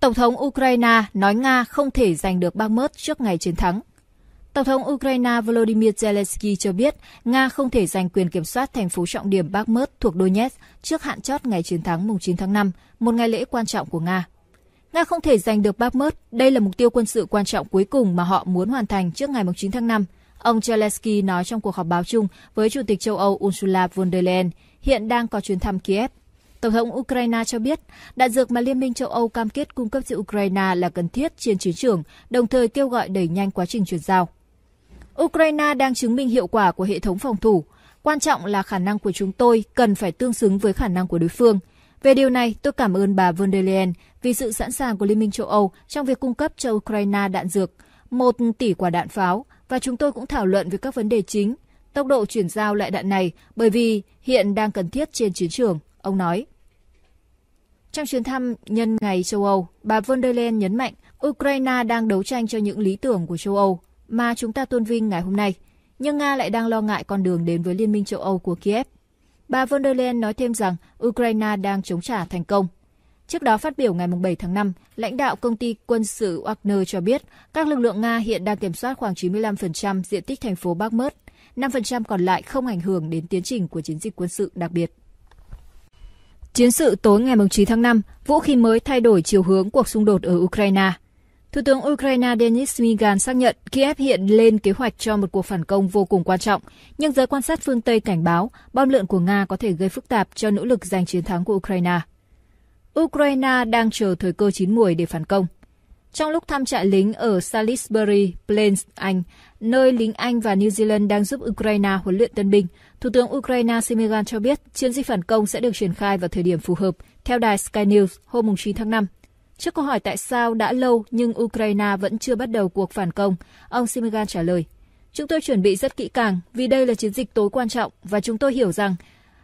Tổng thống Ukraine nói Nga không thể giành được Bakhmut trước ngày chiến thắng. Tổng thống Ukraine Volodymyr Zelensky cho biết Nga không thể giành quyền kiểm soát thành phố trọng điểm Bakhmut thuộc Donetsk trước hạn chót ngày chiến thắng mùng 9 tháng 5, một ngày lễ quan trọng của Nga. Nga không thể giành được Bakhmut, đây là mục tiêu quân sự quan trọng cuối cùng mà họ muốn hoàn thành trước ngày 9 tháng 5, ông Zelensky nói trong cuộc họp báo chung với Chủ tịch châu Âu Ursula von der Leyen, hiện đang có chuyến thăm Kiev Tổng thống Ukraine cho biết, đạn dược mà Liên minh châu Âu cam kết cung cấp cho Ukraine là cần thiết trên chiến trường, đồng thời kêu gọi đẩy nhanh quá trình chuyển giao. Ukraine đang chứng minh hiệu quả của hệ thống phòng thủ. Quan trọng là khả năng của chúng tôi cần phải tương xứng với khả năng của đối phương. Về điều này, tôi cảm ơn bà von der Leyen vì sự sẵn sàng của Liên minh châu Âu trong việc cung cấp cho Ukraine đạn dược, một tỷ quả đạn pháo và chúng tôi cũng thảo luận về các vấn đề chính, tốc độ chuyển giao loại đạn này bởi vì hiện đang cần thiết trên chiến trường. Ông nói. Trong chuyến thăm nhân ngày châu Âu, bà von der Leyen nhấn mạnh Ukraine đang đấu tranh cho những lý tưởng của châu Âu mà chúng ta tôn vinh ngày hôm nay, nhưng Nga lại đang lo ngại con đường đến với Liên minh châu Âu của Kiev. Bà von der Leyen nói thêm rằng Ukraine đang chống trả thành công. Trước đó phát biểu ngày 7 tháng 5, lãnh đạo công ty quân sự Wagner cho biết các lực lượng Nga hiện đang kiểm soát khoảng 95% diện tích thành phố Bakhmut, 5% còn lại không ảnh hưởng đến tiến trình của chiến dịch quân sự đặc biệt. Chiến sự tối ngày 9 tháng 5, vũ khí mới thay đổi chiều hướng cuộc xung đột ở Ukraine. Thủ tướng Ukraine Denis Migan xác nhận Kiev hiện lên kế hoạch cho một cuộc phản công vô cùng quan trọng, nhưng giới quan sát phương Tây cảnh báo bom lượn của Nga có thể gây phức tạp cho nỗ lực giành chiến thắng của Ukraine. Ukraine đang chờ thời cơ chín muồi để phản công. Trong lúc thăm trại lính ở Salisbury Plains, Anh, nơi lính Anh và New Zealand đang giúp Ukraine huấn luyện tân binh, Thủ tướng Ukraine Simigan cho biết chiến dịch phản công sẽ được triển khai vào thời điểm phù hợp, theo đài Sky News hôm 9 tháng 5. Trước câu hỏi tại sao đã lâu nhưng Ukraine vẫn chưa bắt đầu cuộc phản công, ông Simigan trả lời, Chúng tôi chuẩn bị rất kỹ càng vì đây là chiến dịch tối quan trọng và chúng tôi hiểu rằng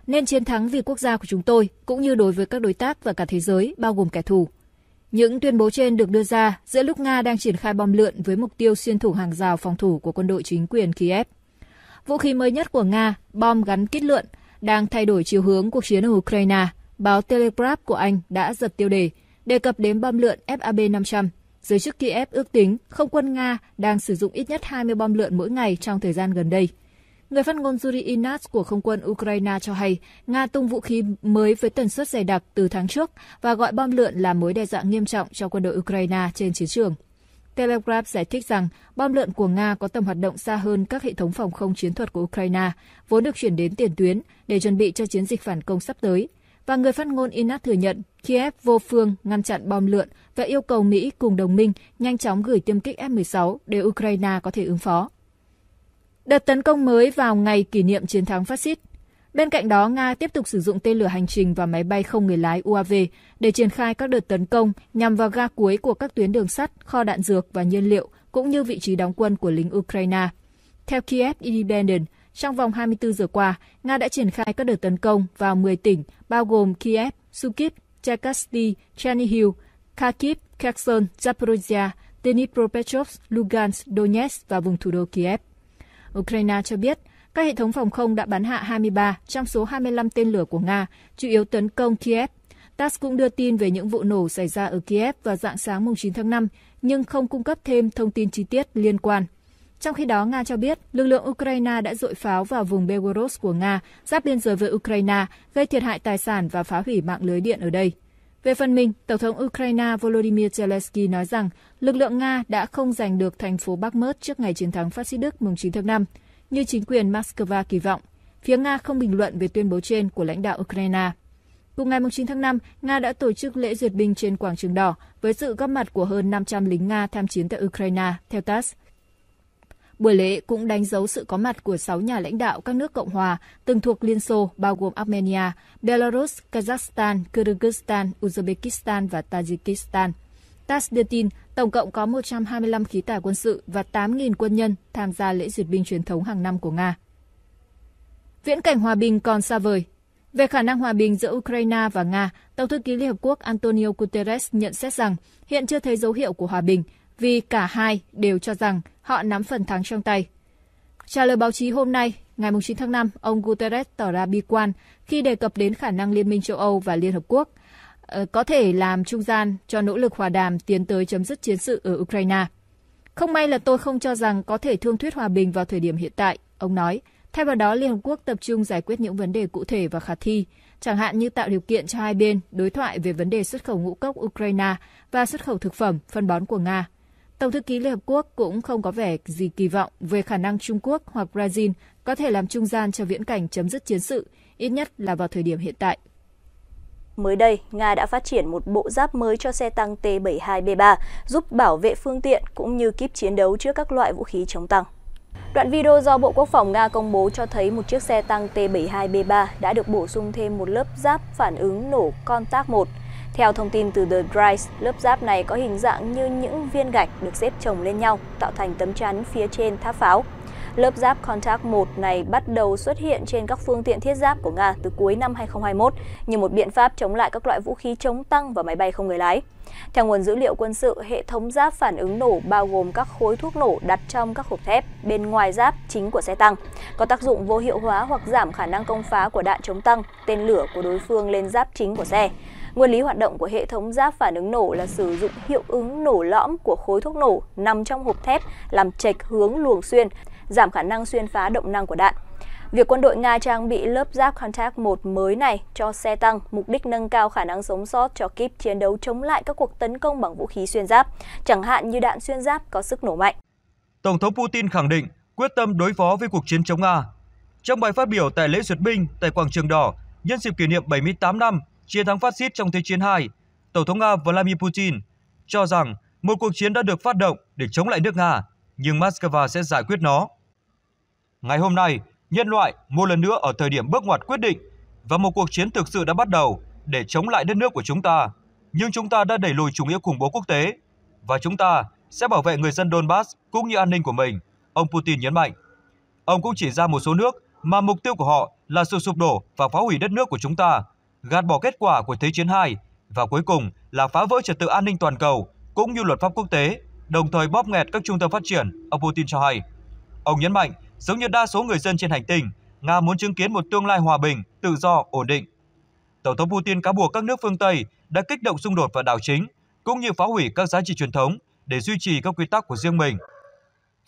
nên chiến thắng vì quốc gia của chúng tôi cũng như đối với các đối tác và cả thế giới, bao gồm kẻ thù. Những tuyên bố trên được đưa ra giữa lúc Nga đang triển khai bom lượn với mục tiêu xuyên thủng hàng rào phòng thủ của quân đội chính quyền Kiev. Vũ khí mới nhất của Nga, bom gắn kích lượn, đang thay đổi chiều hướng cuộc chiến ở Ukraine. Báo Telegraph của Anh đã giật tiêu đề, đề cập đến bom lượn FAB-500. Giới chức Kiev ước tính không quân Nga đang sử dụng ít nhất 20 bom lượn mỗi ngày trong thời gian gần đây. Người phát ngôn Yuri Inas của không quân Ukraine cho hay Nga tung vũ khí mới với tần suất dày đặc từ tháng trước và gọi bom lượn là mối đe dọa nghiêm trọng cho quân đội Ukraine trên chiến trường. Telegraph giải thích rằng bom lượn của Nga có tầm hoạt động xa hơn các hệ thống phòng không chiến thuật của Ukraine, vốn được chuyển đến tiền tuyến để chuẩn bị cho chiến dịch phản công sắp tới. Và người phát ngôn Inat thừa nhận Kiev vô phương ngăn chặn bom lượn và yêu cầu Mỹ cùng đồng minh nhanh chóng gửi tiêm kích F-16 để Ukraine có thể ứng phó đợt tấn công mới vào ngày kỷ niệm chiến thắng phát xít. Bên cạnh đó, Nga tiếp tục sử dụng tên lửa hành trình và máy bay không người lái UAV để triển khai các đợt tấn công nhằm vào ga cuối của các tuyến đường sắt, kho đạn dược và nhiên liệu, cũng như vị trí đóng quân của lính Ukraine. Theo Kiev Independent, trong vòng 24 giờ qua, Nga đã triển khai các đợt tấn công vào 10 tỉnh, bao gồm Kiev, Sukiv, Cherkasy, Chernihiv, Kharkiv, Kherson, Zaporizhia, Dnipropetrovsk, Lugansk, Donetsk và vùng thủ đô Kiev. Ukraine cho biết các hệ thống phòng không đã bắn hạ 23 trong số 25 tên lửa của Nga, chủ yếu tấn công Kiev. TASS cũng đưa tin về những vụ nổ xảy ra ở Kiev vào dạng sáng 9 tháng 5, nhưng không cung cấp thêm thông tin chi tiết liên quan. Trong khi đó, Nga cho biết lực lượng Ukraine đã dội pháo vào vùng Belgorod của Nga, giáp biên giới với Ukraine, gây thiệt hại tài sản và phá hủy mạng lưới điện ở đây. Về phần mình, Tổng thống Ukraine Volodymyr Zelensky nói rằng lực lượng Nga đã không giành được thành phố Bakhmut trước ngày chiến thắng phát xít Đức mùng 9 tháng 5, như chính quyền Moscow kỳ vọng. Phía Nga không bình luận về tuyên bố trên của lãnh đạo Ukraine. Cùng ngày 9 tháng 5, Nga đã tổ chức lễ duyệt binh trên quảng trường đỏ với sự góp mặt của hơn 500 lính Nga tham chiến tại Ukraine, theo TASS. Buổi lễ cũng đánh dấu sự có mặt của 6 nhà lãnh đạo các nước Cộng hòa từng thuộc Liên Xô bao gồm Armenia, Belarus, Kazakhstan, Kyrgyzstan, Uzbekistan và Tajikistan. TASS đưa tin tổng cộng có 125 khí tài quân sự và 8.000 quân nhân tham gia lễ duyệt binh truyền thống hàng năm của Nga. Viễn cảnh hòa bình còn xa vời, về khả năng hòa bình giữa Ukraine và Nga, Tổng thư ký Liên Hợp Quốc Antonio Guterres nhận xét rằng hiện chưa thấy dấu hiệu của hòa bình vì cả hai đều cho rằng họ nắm phần thắng trong tay. Trả lời báo chí hôm nay, ngày 9 tháng 5, ông Guterres tỏ ra bi quan khi đề cập đến khả năng Liên minh châu Âu và Liên Hợp Quốc ờ, có thể làm trung gian cho nỗ lực hòa đàm tiến tới chấm dứt chiến sự ở Ukraine. Không may là tôi không cho rằng có thể thương thuyết hòa bình vào thời điểm hiện tại, ông nói. Thay vào đó, Liên Hợp Quốc tập trung giải quyết những vấn đề cụ thể và khả thi, chẳng hạn như tạo điều kiện cho hai bên đối thoại về vấn đề xuất khẩu ngũ cốc Ukraine và xuất khẩu thực phẩm, phân bón của Nga. Tổng thư ký Liên Hợp Quốc cũng không có vẻ gì kỳ vọng về khả năng Trung Quốc hoặc Brazil có thể làm trung gian cho viễn cảnh chấm dứt chiến sự, ít nhất là vào thời điểm hiện tại. Mới đây, Nga đã phát triển một bộ giáp mới cho xe tăng T-72B3 giúp bảo vệ phương tiện cũng như kíp chiến đấu trước các loại vũ khí chống tăng. Đoạn video do Bộ Quốc phòng Nga công bố cho thấy một chiếc xe tăng T-72B3 đã được bổ sung thêm một lớp giáp phản ứng nổ Contact 1 theo thông tin từ The Drive, lớp giáp này có hình dạng như những viên gạch được xếp chồng lên nhau, tạo thành tấm chắn phía trên tháp pháo. Lớp giáp Contact 1 này bắt đầu xuất hiện trên các phương tiện thiết giáp của Nga từ cuối năm 2021 như một biện pháp chống lại các loại vũ khí chống tăng và máy bay không người lái. Theo nguồn dữ liệu quân sự, hệ thống giáp phản ứng nổ bao gồm các khối thuốc nổ đặt trong các hộp thép bên ngoài giáp chính của xe tăng, có tác dụng vô hiệu hóa hoặc giảm khả năng công phá của đạn chống tăng, tên lửa của đối phương lên giáp chính của xe. Nguyên lý hoạt động của hệ thống giáp phản ứng nổ là sử dụng hiệu ứng nổ lõm của khối thuốc nổ nằm trong hộp thép làm trạch hướng luồng xuyên, giảm khả năng xuyên phá động năng của đạn. Việc quân đội Nga trang bị lớp giáp Contact 1 mới này cho xe tăng mục đích nâng cao khả năng sống sót cho kíp chiến đấu chống lại các cuộc tấn công bằng vũ khí xuyên giáp, chẳng hạn như đạn xuyên giáp có sức nổ mạnh. Tổng thống Putin khẳng định quyết tâm đối phó với cuộc chiến chống Nga. Trong bài phát biểu tại lễ duyệt binh tại quảng trường đỏ nhân dịp kỷ niệm 78 năm chiến thắng phát xít trong Thế chiến 2, Tổng thống Nga Vladimir Putin cho rằng một cuộc chiến đã được phát động để chống lại nước Nga, nhưng Moscow sẽ giải quyết nó. Ngày hôm nay, nhân loại một lần nữa ở thời điểm bước ngoặt quyết định và một cuộc chiến thực sự đã bắt đầu để chống lại đất nước của chúng ta. Nhưng chúng ta đã đẩy lùi chủ nghĩa khủng bố quốc tế và chúng ta sẽ bảo vệ người dân Donbass cũng như an ninh của mình, ông Putin nhấn mạnh. Ông cũng chỉ ra một số nước mà mục tiêu của họ là sự sụp đổ và phá hủy đất nước của chúng ta gạt bỏ kết quả của Thế chiến 2 và cuối cùng là phá vỡ trật tự an ninh toàn cầu cũng như luật pháp quốc tế, đồng thời bóp nghẹt các trung tâm phát triển, ông Putin cho hay. Ông nhấn mạnh, giống như đa số người dân trên hành tinh, Nga muốn chứng kiến một tương lai hòa bình, tự do, ổn định. Tổng thống Putin cáo buộc các nước phương Tây đã kích động xung đột và đảo chính, cũng như phá hủy các giá trị truyền thống để duy trì các quy tắc của riêng mình.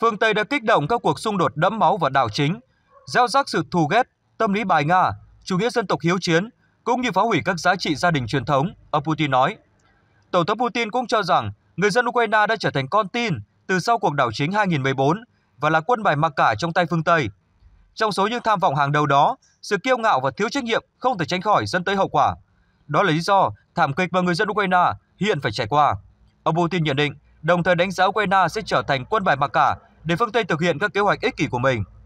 Phương Tây đã kích động các cuộc xung đột đẫm máu và đảo chính, gieo rắc sự thù ghét, tâm lý bài Nga, chủ nghĩa dân tộc hiếu chiến cũng như phá hủy các giá trị gia đình truyền thống, ông Putin nói. Tổng thống Putin cũng cho rằng người dân Ukraine đã trở thành con tin từ sau cuộc đảo chính 2014 và là quân bài mặc cả trong tay phương Tây. Trong số những tham vọng hàng đầu đó, sự kiêu ngạo và thiếu trách nhiệm không thể tránh khỏi dẫn tới hậu quả. Đó là lý do thảm kịch mà người dân Ukraine hiện phải trải qua. Ông Putin nhận định, đồng thời đánh giá Ukraine sẽ trở thành quân bài mặc cả để phương Tây thực hiện các kế hoạch ích kỷ của mình.